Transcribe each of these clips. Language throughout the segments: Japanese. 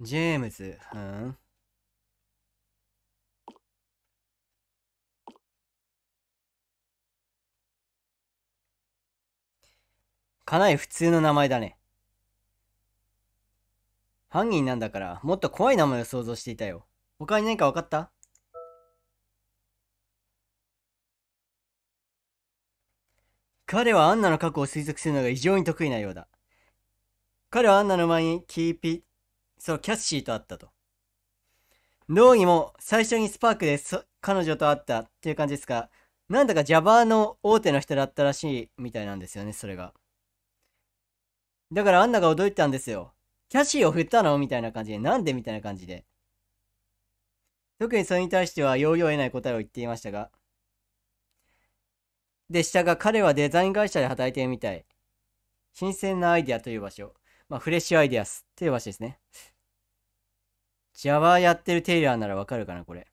ジェームズ、うん。かなり普通の名前だね。犯人なんだから、もっと怖い名前を想像していたよ。他に何か分かった彼はアンナの過去を推測するのが異常に得意なようだ。彼はアンナの前にキーピそのキャッシーと会ったと。ローも最初にスパークで彼女と会ったっていう感じですが、なんだか Java の大手の人だったらしいみたいなんですよね、それが。だからアンナが驚いたんですよ。キャッシーを振ったのみたいな感じで、なんでみたいな感じで。特にそれに対しては容量を得ない答えを言っていましたが。でしたが、彼はデザイン会社で働いているみたい。新鮮なアイデアという場所。まあ、フレッシュアイデアスという場所ですね。Java やってるテイラーならわかるかな、これ。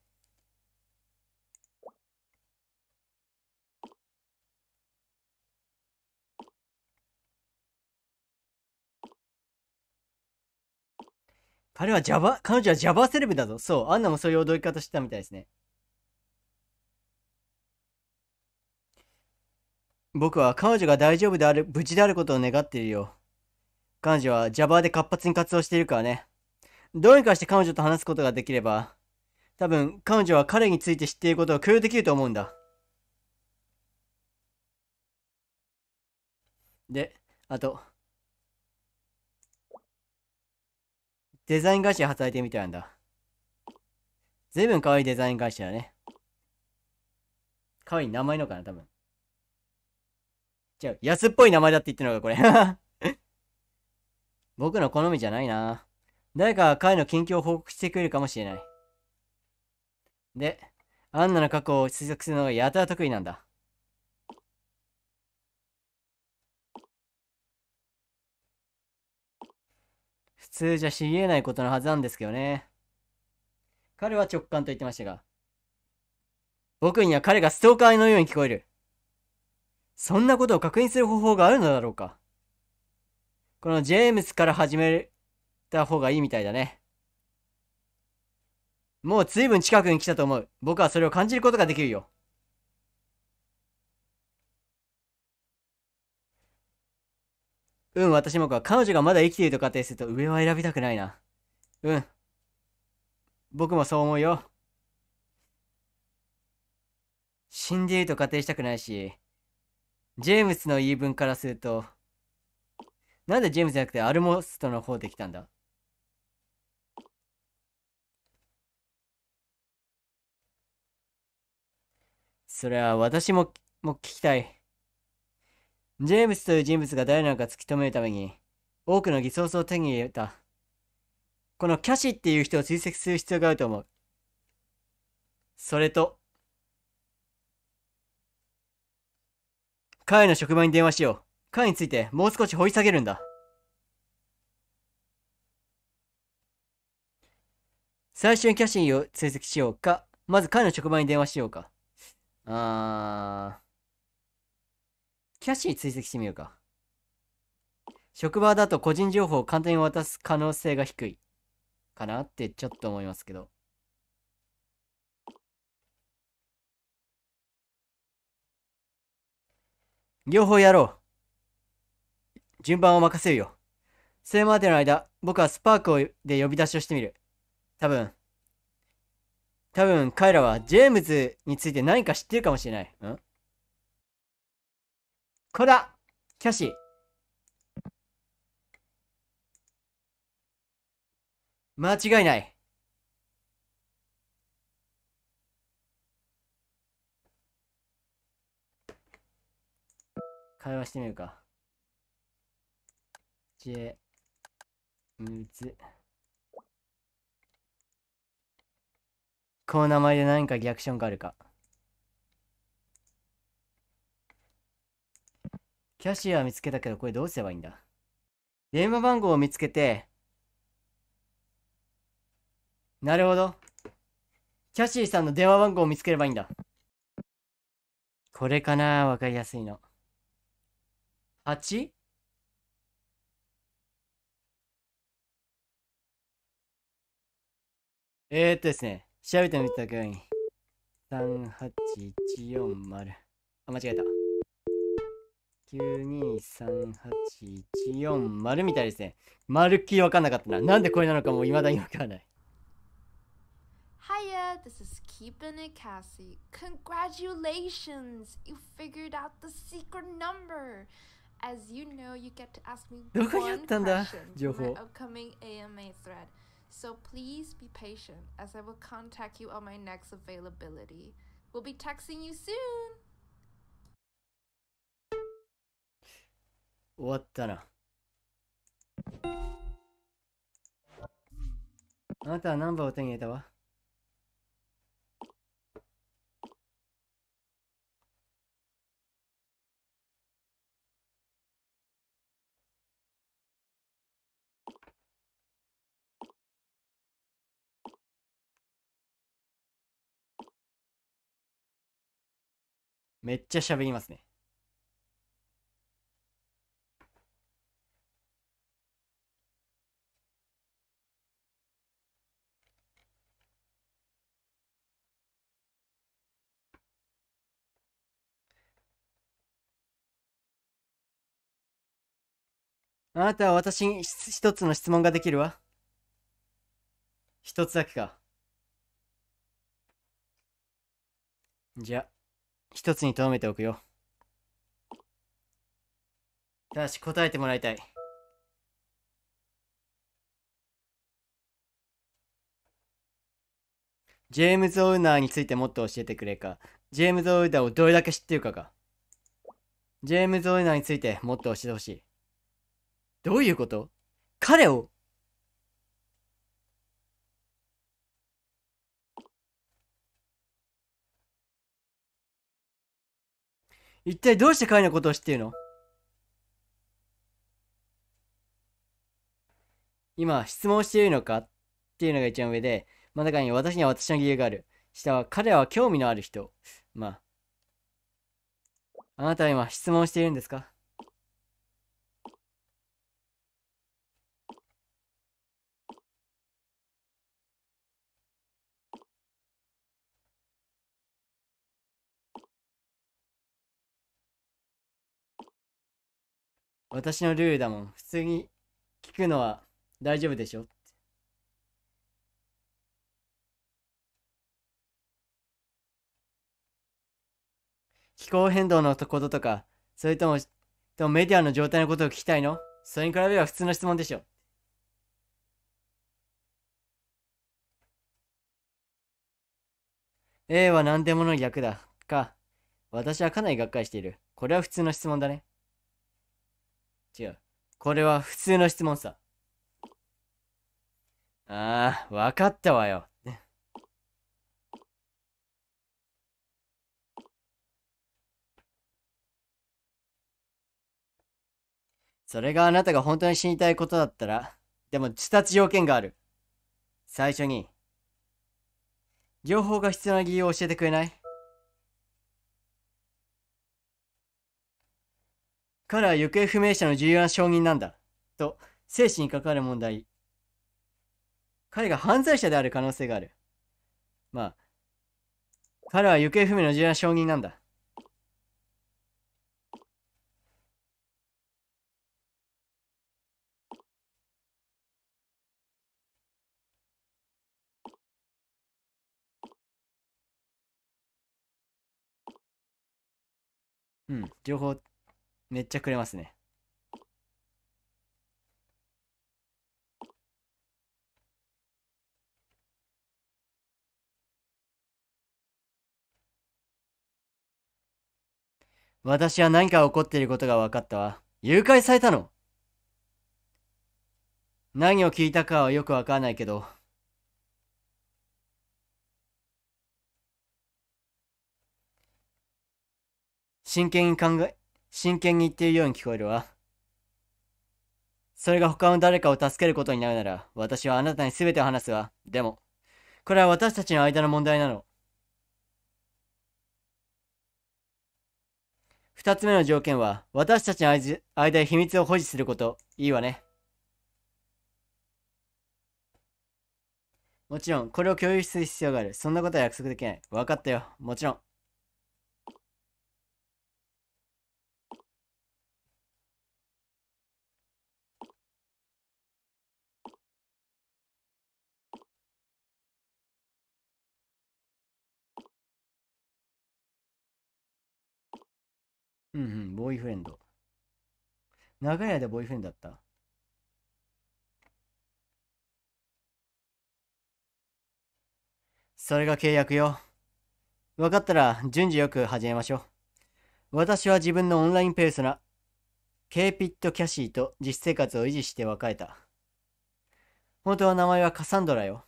彼は Java、彼女は Java セレブだぞ。そう、アンナもそういう踊り方してたみたいですね。僕は彼女が大丈夫である、無事であることを願っているよ。彼女は Java で活発に活動しているからね。どうにかして彼女と話すことができれば、多分彼女は彼について知っていることを共有できると思うんだ。で、あと、デザイン会社働いてみたいんだ。随分可愛いデザイン会社だね。可愛い名前のかな、多分。違う、安っぽい名前だって言ってるのか、これ 僕の好みじゃないな。誰かが彼の近況を報告してくれるかもしれない。で、アンナの過去を推測するのがやたら得意なんだ。普通じゃ知り得ないことのはずなんですけどね。彼は直感と言ってましたが。僕には彼がストーカーのように聞こえる。そんなことを確認する方法があるのだろうかこのジェームスから始めるた方がいいみたいだね。もう随分近くに来たと思う。僕はそれを感じることができるよ。うん、私もか。彼女がまだ生きていると仮定すると上は選びたくないな。うん。僕もそう思うよ。死んでいると仮定したくないし、ジェームスの言い分からすると、なんでジェームスじゃなくてアルモストの方で来たんだそれは私も、も聞きたい。ジェームスという人物が誰なのか突き止めるために、多くの偽装装を手に入れた。このキャシーっていう人を追跡する必要があると思う。それと、彼の職場に電話しよう。彼についてもう少し掘り下げるんだ。最初にキャシーを追跡しようか、まず彼の職場に電話しようか。あー、キャッシュに追跡してみるか。職場だと個人情報を簡単に渡す可能性が低い。かなってちょっと思いますけど。両方やろう。順番を任せるよ。それまでの間、僕はスパークをで呼び出しをしてみる。多分、多分彼らはジェームズについて何か知ってるかもしれない。んこれだキャシー。間違いない。会話してみるか。ジェムズ。この名前で何かリアクションがあるか。キャシーは見つけたけど、これどうすればいいんだ電話番号を見つけて、なるほど。キャシーさんの電話番号を見つければいいんだ。これかなわかりやすいの。8? えー、っとですね。調べてみたくらいに。38140。あ、間違えた。9238140みたいですね。まるっきりわかんなかったな。なんでこれなのかもいまだにわからない。Hiya, this is Keepin' It Cassie. Congratulations! You figured out the secret number! As you know, you get to ask me one question from my upcoming AMA thread. So please be patient as I will contact you on my next availability. We'll be texting you soon! 終わったな。あなたはナンバーを手に入れたわ。めっちゃ喋りますね。あなたは私に一つの質問ができるわ。一つだけか。じゃあ。一つに留めておくよ。ただし答えてもらいたい。ジェームズ・オーナーについてもっと教えてくれか。ジェームズ・オーナーをどれだけ知ってるかか。ジェームズ・オーナーについてもっと教えてほしい。どういうこと彼を一体どうして彼のことを知っているの今、質問しているのかっていうのが一番上で、真ん中に私には私の理由がある。下は彼は興味のある人。まあ。あなたは今質問しているんですか私のルールだもん。普通に聞くのは大丈夫でしょ気候変動のこととか、それとも、とメディアの状態のことを聞きたいのそれに比べれば普通の質問でしょ。A は何でもの逆だ。か。私はかなりがっかりしている。これは普通の質問だね。違う。これは普通の質問さ。ああ、わかったわよ。それがあなたが本当に死にたいことだったら、でも自殺条件がある。最初に、情報が必要な理由を教えてくれない彼は行方不明者の重要な証人なんだ。と、精神に関わる問題。彼が犯罪者である可能性がある。まあ、彼は行方不明の重要な証人なんだ。うん、情報。めっちゃくれますね。私は何か起こっていることが分かったわ。誘拐されたの何を聞いたかはよくわからないけど。真剣に考え、真剣に言っているように聞こえるわ。それが他の誰かを助けることになるなら、私はあなたに全てを話すわ。でも、これは私たちの間の問題なの。二つ目の条件は、私たちの間で秘密を保持すること。いいわね。もちろん、これを共有する必要がある。そんなことは約束できない。分かったよ。もちろん。うんうん、ボーイフレンド。長い間ボーイフレンドだった。それが契約よ。分かったら順次よく始めましょう。私は自分のオンラインペースな、ケピット・キャシーと実生活を維持して別れた。本当は名前はカサンドラよ。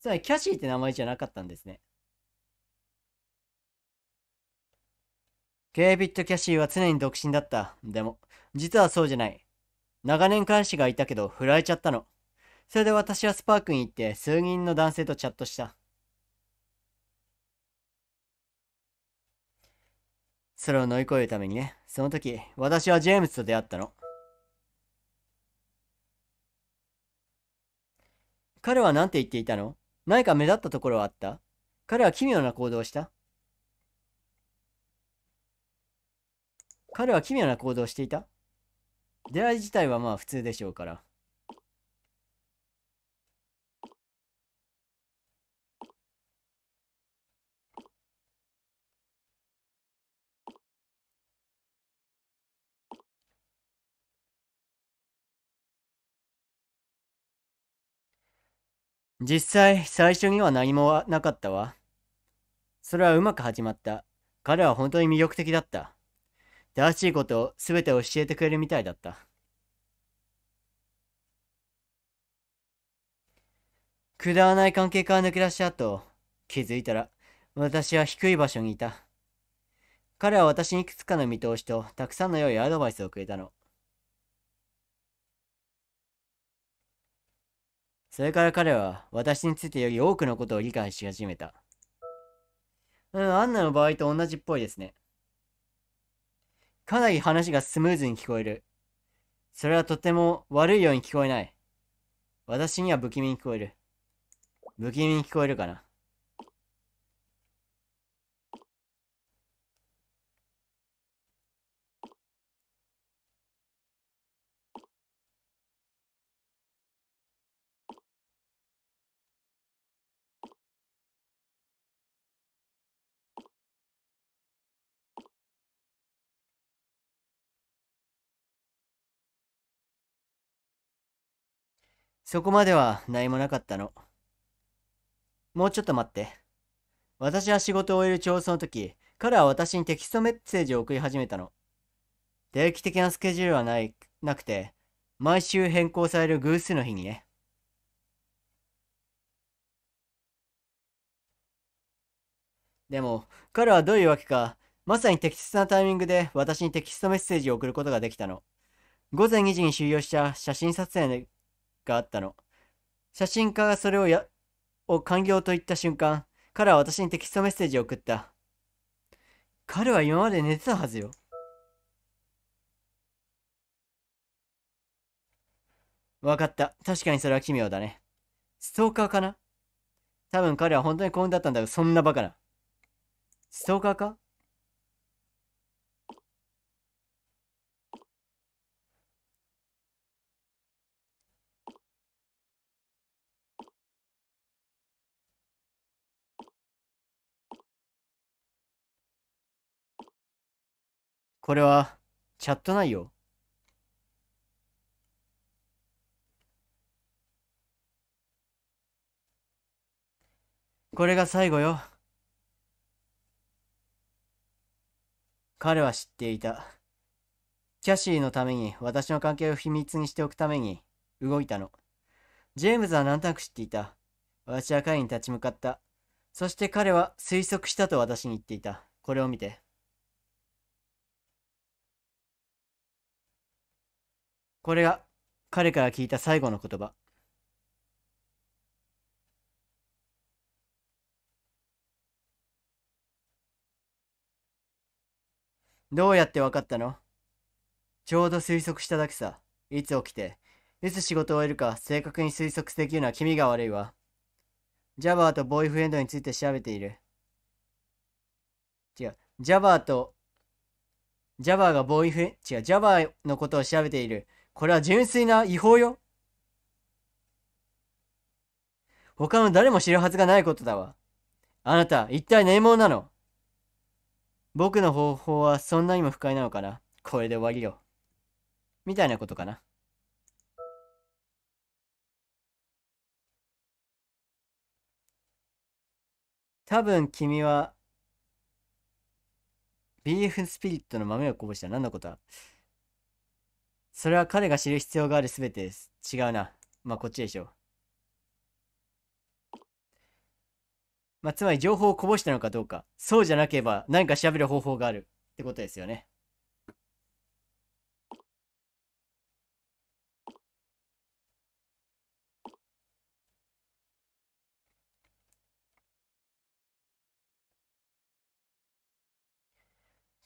つまりキャシーって名前じゃなかったんですね。ケイビット・キャシーは常に独身だった。でも、実はそうじゃない。長年監視がいたけど、振られちゃったの。それで私はスパークに行って、数人の男性とチャットした。それを乗り越えるためにね、その時、私はジェームズと出会ったの。彼は何て言っていたの何か目立ったところはあった彼は奇妙な行動をした彼は奇妙な行動をしていた出会い自体はまあ普通でしょうから。実際、最初には何もなかったわ。それはうまく始まった。彼は本当に魅力的だった。正しいことを全て教えてくれるみたいだった。くだらない関係から抜け出した後、気づいたら、私は低い場所にいた。彼は私にいくつかの見通しと、たくさんの良いアドバイスをくれたの。それから彼は、私についてより多くのことを理解し始めた。うん、アンナの場合と同じっぽいですね。かなり話がスムーズに聞こえる。それはとても悪いように聞こえない。私には不気味に聞こえる。不気味に聞こえるかな。そこまでは何もなかったの。もうちょっと待って。私は仕事を終える調査の時、彼は私にテキストメッセージを送り始めたの。定期的なスケジュールはない、なくて、毎週変更される偶数の日にね。でも、彼はどういうわけか、まさに適切なタイミングで私にテキストメッセージを送ることができたの。午前2時に終了した写真撮影があったの。写真家がそれをや、を完業と言った瞬間、彼は私にテキストメッセージを送った。彼は今まで寝てたはずよ。わかった。確かにそれは奇妙だね。ストーカーかな多分彼は本当に幸運だったんだよ。そんなバカな。ストーカーかこれは、チャット内容これが最後よ。彼は知っていた。キャシーのために私の関係を秘密にしておくために動いたの。ジェームズは何となく知っていた。私は彼に立ち向かった。そして彼は推測したと私に言っていた。これを見て。これが彼から聞いた最後の言葉。どうやって分かったのちょうど推測しただけさ。いつ起きて、いつ仕事を終えるか正確に推測できるのは君が悪いわ。ジャバーとボーイフレンドについて調べている。違う。ジャバーと、ジャバーがボーイフレン、違う。ジャバーのことを調べている。これは純粋な違法よ。他の誰も知るはずがないことだわ。あなた、一体何者なの僕の方法はそんなにも不快なのかなこれで終わりよ。みたいなことかな。多分君は、ビーフスピリットの豆をこぼした何のことだそれは彼が知る必要があるすべてです。違うな。まあ、こっちでしょう。まあ、つまり情報をこぼしたのかどうか。そうじゃなければ何か調べる方法があるってことですよね。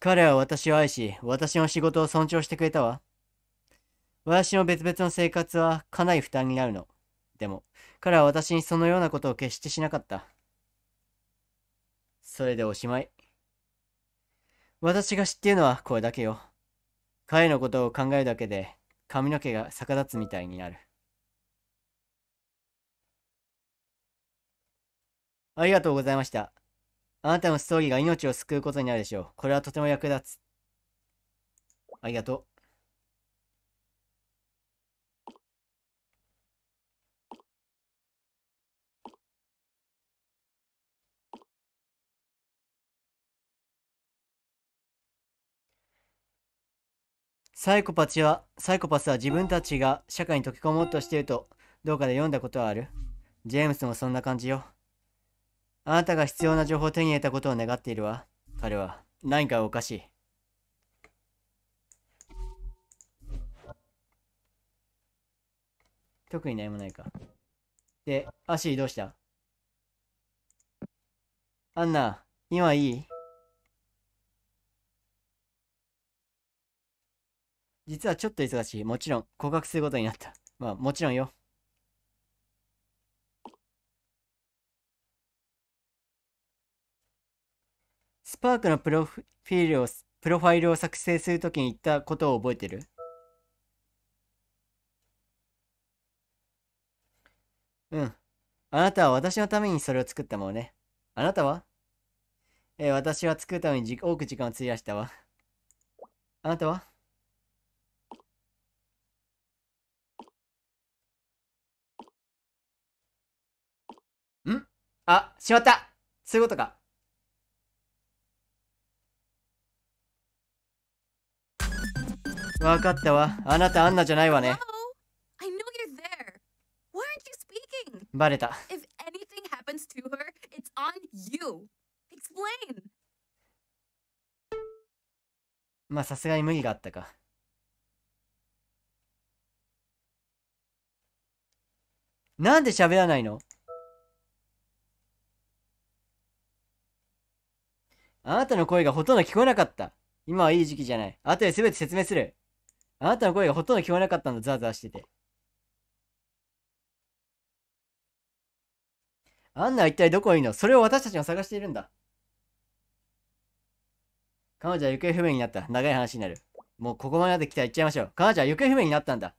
彼は私を愛し、私の仕事を尊重してくれたわ。私の別々の生活はかなり負担になるの。でも、彼は私にそのようなことを決してしなかった。それでおしまい。私が知っているのはこれだけよ。彼のことを考えるだけで髪の毛が逆立つみたいになる。ありがとうございました。あなたのストーリーが命を救うことになるでしょう。これはとても役立つ。ありがとう。サイコパチは、サイコパスは自分たちが社会に溶け込もうとしていると、どうかで読んだことはあるジェームスもそんな感じよ。あなたが必要な情報を手に入れたことを願っているわ。彼は、何かおかしい。特に何もないか。で、アシーどうしたアンナ、今いい実はちょっと忙しい。もちろん、告白することになった。まあ、もちろんよ。スパークのプロフィールを、プロファイルを作成するときに言ったことを覚えてるうん。あなたは私のためにそれを作ったものね。あなたはえー、私は作るために多く時間を費やしたわ。あなたはあ、しまったそういうことか。わかったわ。あなたアンナじゃないわね。バレた。まあさすがに無理があったか。なんで喋らないのあなたの声がほとんど聞こえなかった。今はいい時期じゃない。後で全て説明する。あなたの声がほとんど聞こえなかったんだ、ザーザーしてて。アンナは一体どこにいるのそれを私たちが探しているんだ。彼女は行方不明になった。長い話になる。もうここまで来たら行っちゃいましょう。彼女は行方不明になったんだ。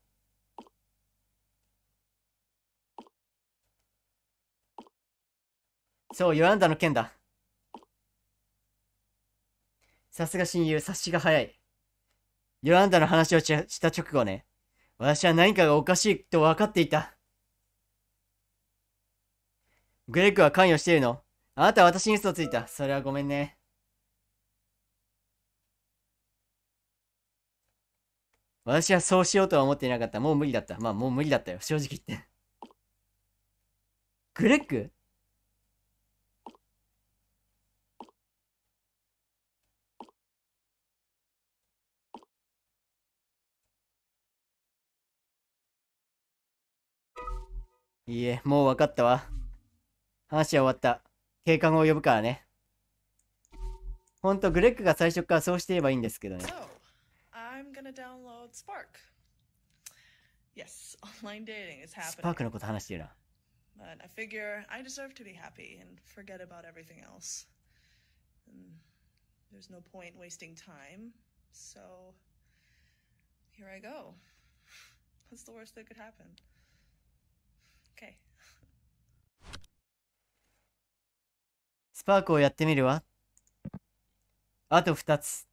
そう、ヨランダの件だ。さすが親友、察しが早い。ヨランダの話をした直後ね、私は何かがおかしいと分かっていた。グレッグは関与しているのあなたは私に嘘をついた。それはごめんね。私はそうしようとは思っていなかった。もう無理だった。まあもう無理だったよ。正直言って。グレッグいいえ、もう分かったわ。話は終わった。警官を呼ぶからね。ほんと、グレッグが最初からそうしてればいいんですけどね。Yes, online dating is happening. スパークのこと話してるな。But I figure I deserve to be happy and forget about everything else. And there's no point wasting time, so here I go. What's the worst that could happen? Okay. スパークをやってみるわ。あと2つ。